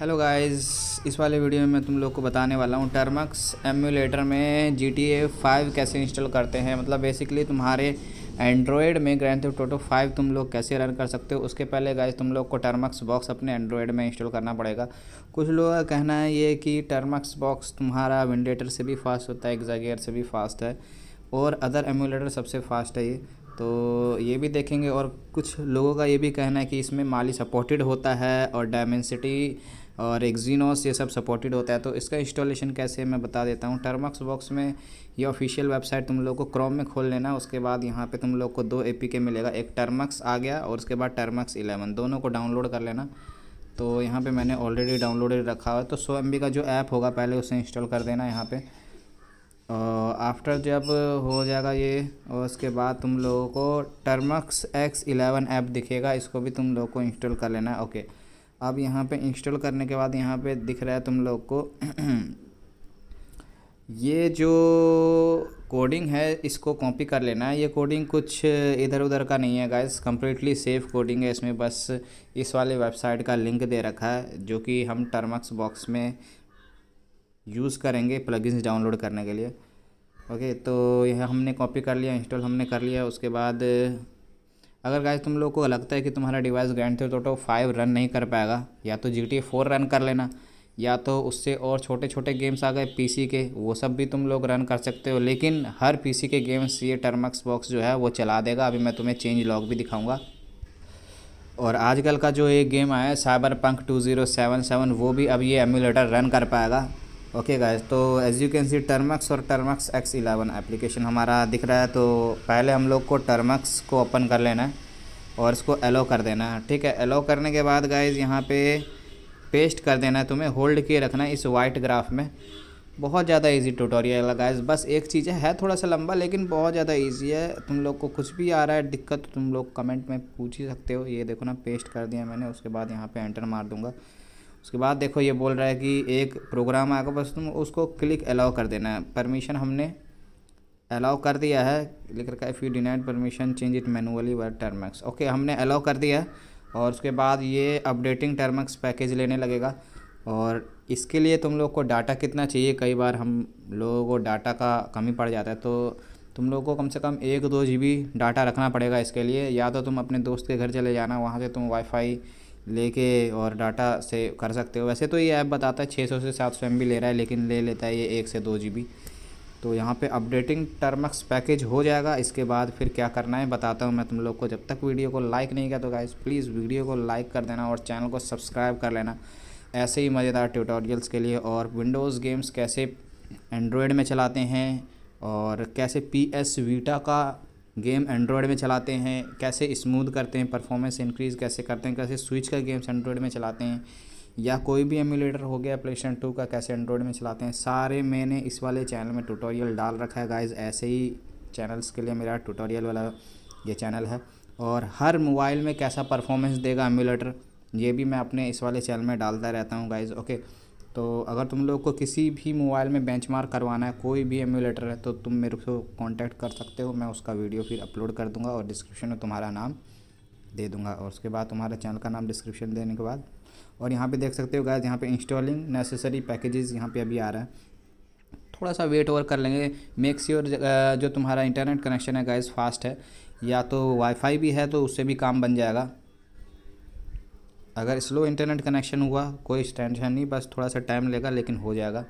Hello guys इस वाले video में मैं तुम लोग को बताने वाला हूँ टर्मक्स एम्यूलेटर में जी टी ए फाइव कैसे इंस्टॉल करते हैं मतलब बेसिकली तुम्हारे एंड्रॉयड में ग्रैंड थेफ्ट ऑटो फाइव तुम लोग कैसे रन कर सकते हो उसके पहले गाइस तुम लोग को टर्मक्स बॉक्स अपने एंड्रॉयड में इंस्टॉल करना पड़ेगा कुछ लोगों का कहना है ये कि टर्मक्स बॉक्स तुम्हारा विंडेटर से भी फास्ट होता है एग्जागेयर से भी फास्ट है और अदर एम्यूलेटर सबसे फास्ट है ये तो ये भी देखेंगे और कुछ लोगों का ये भी कहना है कि इसमें माली सपोर्टेड होता है और डायमेंसिटी और एक्जीनोस ये सब सपोर्टेड होता है तो इसका इंस्टॉलेशन कैसे मैं बता देता हूँ टर्मक्स बॉक्स में ये ऑफिशियल वेबसाइट तुम लोग को क्रोम में खोल लेना उसके बाद यहाँ पे तुम लोग को दो ए के मिलेगा एक टर्मक्स आ गया और उसके बाद टर्मक्स इलेवन दोनों को डाउनलोड कर लेना तो यहाँ पर मैंने ऑलरेडी डाउनलोडेड रखा हुआ है तो सो एम का जो ऐप होगा पहले उसे इंस्टॉल कर देना यहाँ और आफ्टर जब हो जाएगा ये और उसके बाद तुम लोगों को टर्मक्स एक्स इलेवन ऐप दिखेगा इसको भी तुम लोग को इंस्टॉल कर लेना है ओके okay. अब यहाँ पे इंस्टॉल करने के बाद यहाँ पे दिख रहा है तुम लोग को ये जो कोडिंग है इसको कॉपी कर लेना है ये कोडिंग कुछ इधर उधर का नहीं है गाइस कम्प्लीटली सेफ कोडिंग है इसमें बस इस वाले वेबसाइट का लिंक दे रखा है जो कि हम टर्मक्स बॉक्स में यूज़ करेंगे प्लगइन्स डाउनलोड करने के लिए ओके तो यह हमने कॉपी कर लिया इंस्टॉल हमने कर लिया उसके बाद अगर गाइज तुम लोग को लगता है कि तुम्हारा डिवाइस ग्रैंड थे ऑटो फाइव रन नहीं कर पाएगा या तो जी टी फोर रन कर लेना या तो उससे और छोटे छोटे गेम्स आ गए पीसी के वो सब भी तुम लोग रन कर सकते हो लेकिन हर पीसी के गेम्स ये टर्मक्स बॉक्स जो है वो चला देगा अभी मैं तुम्हें चेंज लॉग भी दिखाऊंगा और आजकल का जो ये गेम आया है साइबर पंख टू ज़ीरो सेवन सेवन वो भी अब ये एम्यूलेटर रन कर पाएगा ओके गाइस तो as you can see Termux और टर्मक्स एक्स इलेवन एप्लीकेशन हमारा दिख रहा है तो पहले हम लोग को टर्मक्स को ओपन कर लेना है और इसको एलो कर देना है ठीक है एलो करने के बाद गाइस यहाँ पे पेस्ट कर देना है तुम्हें होल्ड किए रखना है इस वाइट ग्राफ में बहुत ज़्यादा इजी ट्यूटोरियल है गाइज बस एक चीज़ है थोड़ा सा लंबा लेकिन बहुत ज़्यादा ईजी है तुम लोग को कुछ भी आ रहा है दिक्कत तो तुम लोग कमेंट में पूछ ही सकते हो ये देखो ना पेस्ट कर दिया मैंने उसके बाद यहाँ पर एंटर मार दूँगा उसके बाद देखो ये बोल रहा है कि एक प्रोग्राम आएगा बस तुम उसको क्लिक अलाउ कर देना है परमिशन हमने अलाउ कर दिया है लिख रखा है if you denied permission change it manually by Termux okay हमने अलाउ कर दिया और उसके बाद ये अपडेटिंग टर्मक्स पैकेज लेने लगेगा और इसके लिए तुम लोग को डाटा कितना चाहिए कई बार हम लोगों को डाटा का कमी पड़ जाता है तो तुम लोग को कम से कम एक दो जी डाटा रखना पड़ेगा इसके लिए या तो तुम अपने दोस्त के घर चले जाना वहाँ से तुम वाईफाई लेके और डाटा से कर सकते हो वैसे तो ये ऐप बताता है 600 से 700 सौ ले रहा है लेकिन ले लेता है ये एक से दो जी तो यहाँ पे अपडेटिंग टर्मक्स पैकेज हो जाएगा इसके बाद फिर क्या करना है बताता हूँ मैं तुम लोग को जब तक वीडियो को लाइक नहीं किया तो गाइज प्लीज़ वीडियो को लाइक कर देना और चैनल को सब्सक्राइब कर लेना ऐसे ही मज़ेदार ट्यूटोरियल्स के लिए और विंडोज़ गेम्स कैसे एंड्रॉयड में चलाते हैं और कैसे पी एस वीटा का गेम एंड्रॉयड में चलाते हैं कैसे स्मूथ करते हैं परफॉर्मेंस इंक्रीज़ कैसे करते हैं कैसे स्विच का गेम्स एंड्रॉयड में चलाते हैं या कोई भी एम्यूलेटर हो गया प्ले स्टेशन टू का कैसे एंड्रॉयड में चलाते हैं सारे मैंने इस वाले चैनल में ट्यूटोरियल डाल रखा है गाइज ऐसे ही चैनल्स के लिए मेरा ट्यूटोरियल वाला ये चैनल है और हर मोबाइल में कैसा परफॉर्मेंस देगा एम्यूलेटर ये भी मैं अपने इस वाले चैनल में डालता रहता हूँ गाइज़ ओके तो अगर तुम लोग को किसी भी मोबाइल में बेंचमार्क करवाना है कोई भी एम्यूलेटर है तो तुम मेरे को कांटेक्ट कर सकते हो मैं उसका वीडियो फिर अपलोड कर दूंगा और डिस्क्रिप्शन में तुम्हारा नाम दे दूंगा और उसके बाद तुम्हारे चैनल का नाम डिस्क्रिप्शन देने के बाद और यहाँ पे देख सकते हो गैस यहाँ पे इंस्टॉलिंग नेसेसरी पैकेजेस यहाँ पे अभी आ रहा है थोड़ा सा वेट ओवर कर लेंगे मेक श्योर जो तुम्हारा इंटरनेट कनेक्शन है गैस फास्ट है या तो वाईफाई भी है तो उससे भी काम बन जाएगा अगर स्लो इंटरनेट कनेक्शन हुआ कोई टेंशन नहीं बस थोड़ा सा टाइम लेगा लेकिन हो जाएगा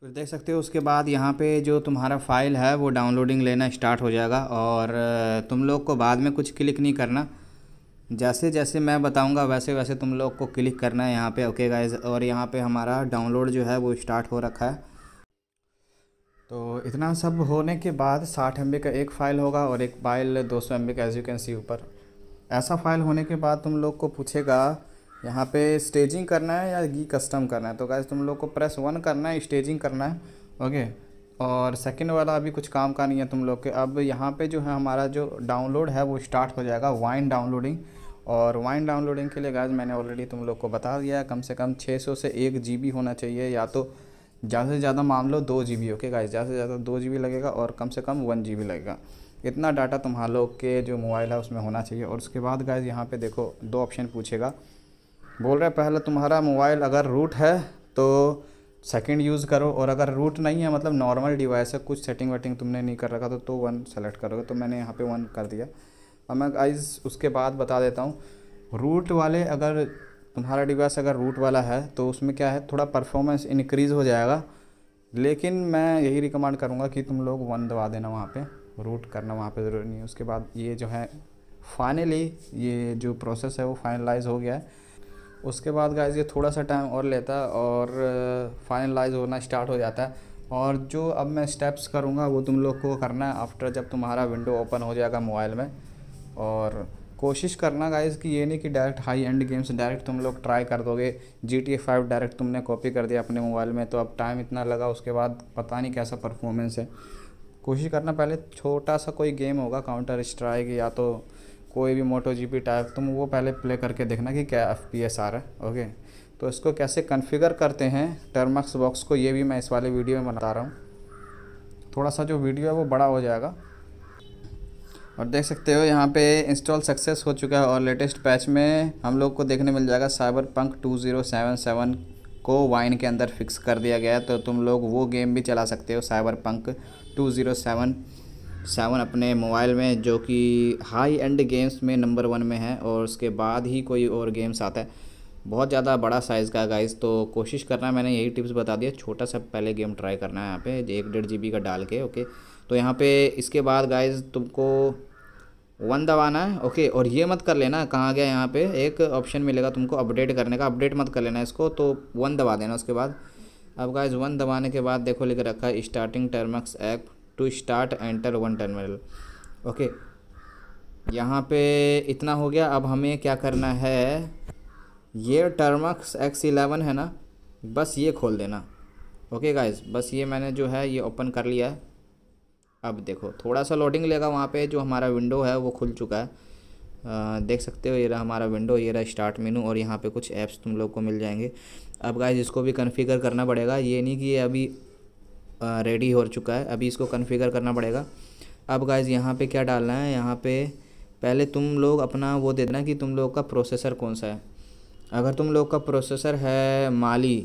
फिर देख सकते हो उसके बाद यहाँ पे जो तुम्हारा फ़ाइल है वो डाउनलोडिंग लेना स्टार्ट हो जाएगा और तुम लोग को बाद में कुछ क्लिक नहीं करना जैसे जैसे मैं बताऊँगा वैसे वैसे तुम लोग को क्लिक करना है यहाँ पर ओके गाइज और यहाँ पर हमारा डाउनलोड जो है वो स्टार्ट हो रखा है तो इतना सब होने के बाद साठ एम का एक फ़ाइल होगा और एक फाइल दो सौ एम का एज यू कैन सी ऊपर ऐसा फाइल होने के बाद तुम लोग को पूछेगा यहाँ पे स्टेजिंग करना है या गी कस्टम करना है तो गाइज तुम लोग को प्रेस वन करना है स्टेजिंग करना है ओके और सेकंड वाला अभी कुछ काम का नहीं है तुम लोग के अब यहाँ पे जो है हमारा जो डाउनलोड है वो स्टार्ट हो जाएगा वाइन डाउनलोडिंग और वाइन डाउनलोडिंग के लिए गाइज मैंने ऑलरेडी तुम लोग को बता दिया है कम से कम छः से एक जी होना चाहिए या तो ज़्यादा से ज़्यादा मान लो दो जी बी ओके गाइज ज़्यादा से ज़्यादा दो जी बी लगेगा और कम से कम वन जी बी लगेगा इतना डाटा तुम्हारा लोग के जो मोबाइल है उसमें होना चाहिए और उसके बाद गाइज यहाँ पे देखो दो ऑप्शन पूछेगा बोल रहा है पहले तुम्हारा मोबाइल अगर रूट है तो सेकंड यूज़ करो और अगर रूट नहीं है मतलब नॉर्मल डिवाइस है कुछ सेटिंग वेटिंग तुमने नहीं कर रखा तो तो वन सेलेक्ट करोगे तो मैंने यहाँ पर वन कर दिया और मैं गाइज उसके बाद बता देता हूँ रूट वाले अगर तुम्हारा डिवाइस अगर रूट वाला है तो उसमें क्या है थोड़ा परफॉर्मेंस इनक्रीज़ हो जाएगा लेकिन मैं यही रिकमेंड करूँगा कि तुम लोग वन दबा देना वहाँ पर रूट करना वहाँ पे ज़रूरी नहीं है उसके बाद ये जो है फाइनली ये जो प्रोसेस है वो फाइनलाइज हो गया है उसके बाद गाइज ये थोड़ा सा टाइम और लेता है और फाइनलाइज uh, होना स्टार्ट हो जाता है और जो अब मैं स्टेप्स करूँगा वो तुम लोग को करना है आफ्टर जब तुम्हारा विंडो ओपन हो जाएगा मोबाइल में और कोशिश करना गाइज कि ये नहीं कि direct high end games direct तुम लोग ट्राई कर दोगे जी टी फाइव डायरेक्ट तुमने कॉपी कर दिया अपने मोबाइल में तो अब टाइम इतना लगा उसके बाद पता नहीं कैसा परफॉर्मेंस है कोशिश करना पहले छोटा सा कोई गेम होगा काउंटर स्ट्राइक या तो कोई भी मोटो जी टाइप तुम वो पहले प्ले करके देखना कि क्या एफ पी एस आ रहा है ओके तो इसको कैसे कन्फिगर करते हैं टर्मक्स बॉक्स को ये भी मैं इस वाले वीडियो में बता रहा हूँ थोड़ा सा जो वीडियो है वो बड़ा हो जाएगा और देख सकते हो यहाँ पे इंस्टॉल सक्सेस हो चुका है और लेटेस्ट पैच में हम लोग को देखने मिल जाएगा cyberpunk two zero seven seven को वाइन के अंदर फिक्स कर दिया गया है तो तुम लोग वो गेम भी चला सकते हो cyberpunk two zero seven seven अपने मोबाइल में जो कि हाई एंड गेम्स में नंबर वन में है और उसके बाद ही कोई और गेम्स आता है बहुत ज़्यादा बड़ा साइज़ का गाइस तो कोशिश करना मैंने यही टिप्स बता दिया छोटा सा पहले गेम ट्राई करना है यहाँ पे एक डेढ़ जी का डाल के ओके तो यहाँ पे इसके बाद गाइस तुमको वन दबाना है ओके और ये मत कर लेना कहाँ गया यहाँ पे एक ऑप्शन मिलेगा तुमको अपडेट करने का अपडेट मत कर लेना इसको तो वन दबा देना उसके बाद अब गाइज वन दबाने के बाद देखो लिख रखा है starting Termux app to start enter one terminal okay यहाँ पे इतना हो गया अब हमें क्या करना है ये टर्मक्स एक्स इलेवन है ना बस ये खोल देना ओके गाइज बस ये मैंने जो है ये ओपन कर लिया है अब देखो थोड़ा सा लोडिंग लेगा वहाँ पे जो हमारा विंडो है वो खुल चुका है आ, देख सकते हो ये रहा हमारा विंडो ये रहा स्टार्ट मेनू और यहाँ पे कुछ ऐप्स तुम लोग को मिल जाएंगे अब गाइज इसको भी कन्फिगर करना पड़ेगा ये नहीं कि ये अभी रेडी हो चुका है अभी इसको कन्फिगर करना पड़ेगा अब गाइज यहाँ पर क्या डालना है यहाँ पर पहले तुम लोग अपना वो दे देना कि तुम लोग का प्रोसेसर कौन सा है अगर तुम लोग का प्रोसेसर है माली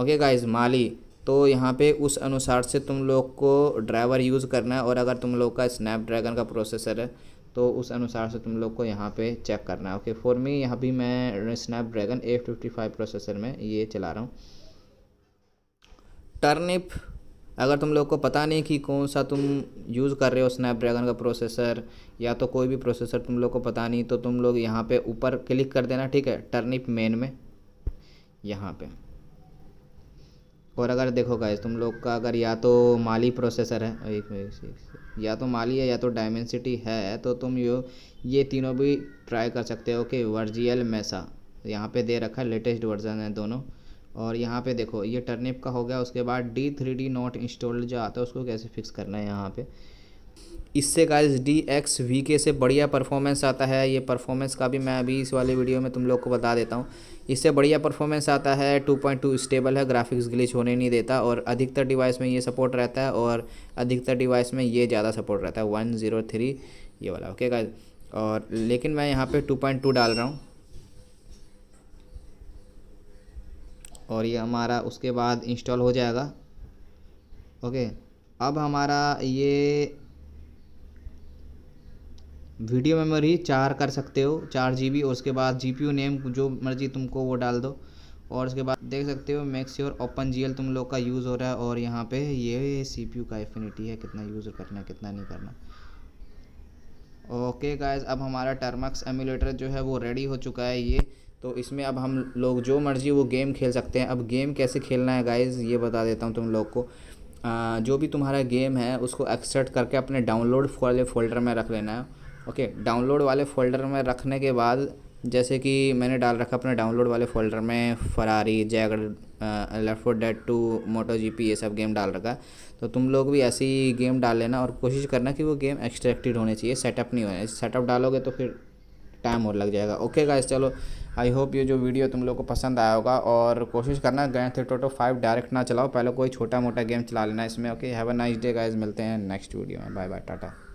ओके गाइज माली तो यहाँ पे उस अनुसार से तुम लोग को ड्राइवर यूज़ करना है और अगर तुम लोग का स्नैपड्रैगन का प्रोसेसर है तो उस अनुसार से तुम लोग को यहाँ पे चेक करना है ओके फॉर मी यहाँ भी मैं Snapdragon A fifty five processor में ये चला रहा हूँ टर्निप अगर तुम लोग को पता नहीं कि कौन सा तुम यूज़ कर रहे हो स्नैपड्रैगन का प्रोसेसर या तो कोई भी प्रोसेसर तुम लोग को पता नहीं तो तुम लोग यहाँ पर ऊपर क्लिक कर देना ठीक है टर्निप मेन में यहाँ पर और अगर देखो गाइज तुम लोग का अगर या तो माली प्रोसेसर है एक या तो माली है या तो डायमेंसिटी है तो तुम यो ये तीनों भी ट्राई कर सकते हो कि वर्जियल मैसा यहाँ पे दे रखा है लेटेस्ट वर्जन है दोनों और यहाँ पे देखो ये टर्निप का हो गया उसके बाद D three D not installed जो आता है उसको कैसे फिक्स करना है यहाँ पर इससे गाइस डी एक्स वी के से बढ़िया परफॉर्मेंस आता है ये परफॉर्मेंस का भी मैं अभी इस वाले वीडियो में तुम लोग को बता देता हूँ इससे बढ़िया परफॉर्मेंस आता है 2.2 स्टेबल है ग्राफिक्स ग्लिच होने नहीं देता और अधिकतर डिवाइस में ये सपोर्ट रहता है और अधिकतर डिवाइस में ये ज़्यादा सपोर्ट रहता है वन जीरो थ्री ये वाला ओके गाइज और लेकिन मैं यहाँ पर टू डाल रहा हूँ और ये हमारा उसके बाद इंस्टॉल हो जाएगा ओके अब हमारा ये वीडियो मेमोरी चार कर सकते हो चार जी और उसके बाद जी नेम जो मर्जी तुमको वो डाल दो और उसके बाद देख सकते हो मैक्स योर ओपन जी तुम लोग का यूज़ हो रहा है और यहाँ पे ये सी पी यू का एफिनिटी है कितना यूज़ करना है कितना नहीं करना ओके गाइज अब हमारा टर्मक्स एमुलेटर जो है वो रेडी हो चुका है ये तो इसमें अब हम लोग जो मर्जी वो गेम खेल सकते हैं अब गेम कैसे खेलना है गाइज़ ये बता देता हूँ तुम लोग को आ, जो भी तुम्हारा गेम है उसको एक्सर्ट करके अपने डाउनलोड वाले फोल्डर में रख लेना है ओके डाउनलोड वाले फ़ोल्डर में रखने के बाद जैसे कि मैंने डाल रखा अपने डाउनलोड वाले फ़ोल्डर में Ferrari Jaguar left four dead two Moto GP ये सब गेम डाल रखा तो तुम लोग भी ऐसी गेम डाल लेना और कोशिश करना कि वो गेम एक्सट्रैक्टेड होने चाहिए सेटअप नहीं होना सेटअप डालोगे तो फिर टाइम और लग जाएगा ओके गाइस चलो आई होप ये जो वीडियो तुम लोग को पसंद आया होगा और कोशिश करना ग्रैंड थेट टोटो फाइव डायरेक्ट ना चलाओ पहले कोई छोटा मोटा गेम चला लेना इसमें okay have a nice day guys मिलते हैं नेक्स्ट वीडियो में बाय बाय टाटा